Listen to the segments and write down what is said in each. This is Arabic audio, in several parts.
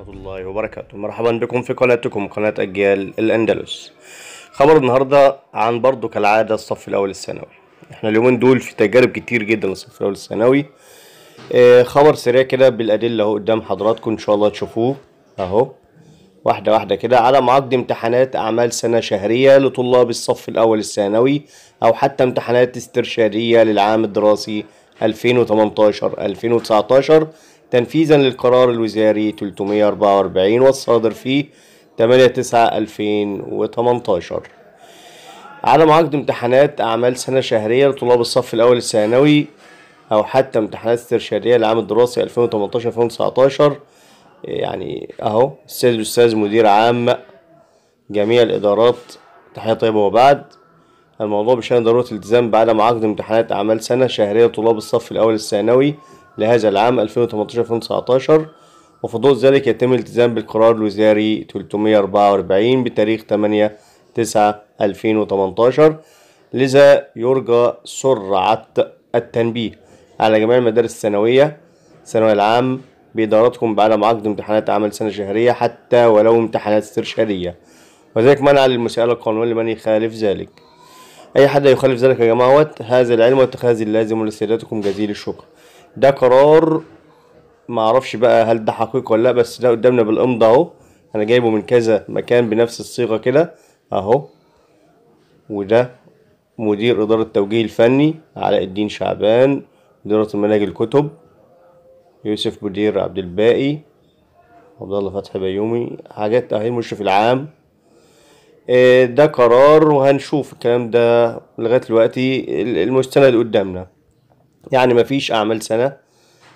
ورحمة الله وبركاته مرحبا بكم في قناتكم قناة أجيال الأندلس خبر النهاردة عن برضو كالعادة الصف الأول الثانوي احنا اليومين دول في تجارب كتير جدا للصف الأول الثانوي اه خبر سريع كده بالأدلة اهو قدام حضراتكم إن شاء الله تشوفوه اهو واحدة واحدة كده على معقد امتحانات أعمال سنة شهرية لطلاب الصف الأول الثانوي أو حتى امتحانات استرشادية للعام الدراسي 2018 2019 تنفيذا للقرار الوزاري 344 والصادر فيه 8 9 2018 عدم عقد امتحانات أعمال سنة شهرية لطلاب الصف الأول الثانوي أو حتى امتحانات استرشادية للعام الدراسي 2018-2019 يعني أهو السيد الأستاذ مدير عام جميع الإدارات تحية طيبة وبعد الموضوع بشأن ضرورة الالتزام بعدم عقد امتحانات أعمال سنة شهرية لطلاب الصف الأول الثانوي لهذا العام 2018-2019 وفي ضوء ذلك يتم الالتزام بالقرار الوزاري 344 بتاريخ 8 9 2018 لذا يرجى سرعة التنبيه على جميع المدارس الثانوية الثانوية العام بإدارتكم بعدم عقد امتحانات عمل سنة شهرية حتى ولو امتحانات استرشادية وذلك منع للمسألة القانونية لمن يخالف ذلك أي حد يخالف ذلك يا جماعة هذا العلم واتخاذ اللازم ولسيادتكم جزيل الشكر ده قرار معرفش بقى هل ده حقيقي ولا لا بس ده قدامنا بالامضة اهو انا جايبه من كذا مكان بنفس الصيغة كده اهو وده مدير إدارة التوجيه الفني علاء الدين شعبان إدارة المناهج الكتب يوسف بدير عبد الباقي عبد الله فتحي بيومي حاجات أهي المشرف العام آه، ده قرار وهنشوف الكلام ده لغاية دلوقتي المستند قدامنا يعني مفيش أعمال سنة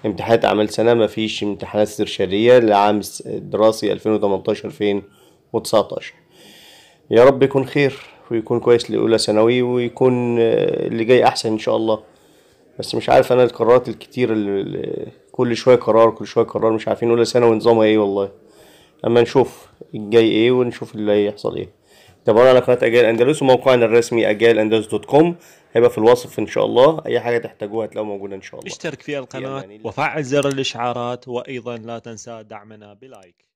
امتحانات أعمال سنة مفيش امتحانات استرشادية لعام الدراسي 2018 2019 يا رب يكون خير ويكون كويس لأولى ثانوي ويكون آه، اللي جاي أحسن إن شاء الله بس مش عارف أنا القرارات الكتير اللي كل شوية قرار كل شوية قرار مش عارفين أولى ثانوي نظامها إيه والله أما نشوف الجاي إيه ونشوف اللي هيحصل إيه تابعونا على قناه اجيال اندلس وموقعنا الرسمي اجيال اندلس دوت كوم هيبقى في الوصف ان شاء الله اي حاجه تحتاجوها هتلاقوها موجوده ان شاء الله اشترك في القناه وفعل زر الاشعارات وايضا لا تنسى دعمنا بلايك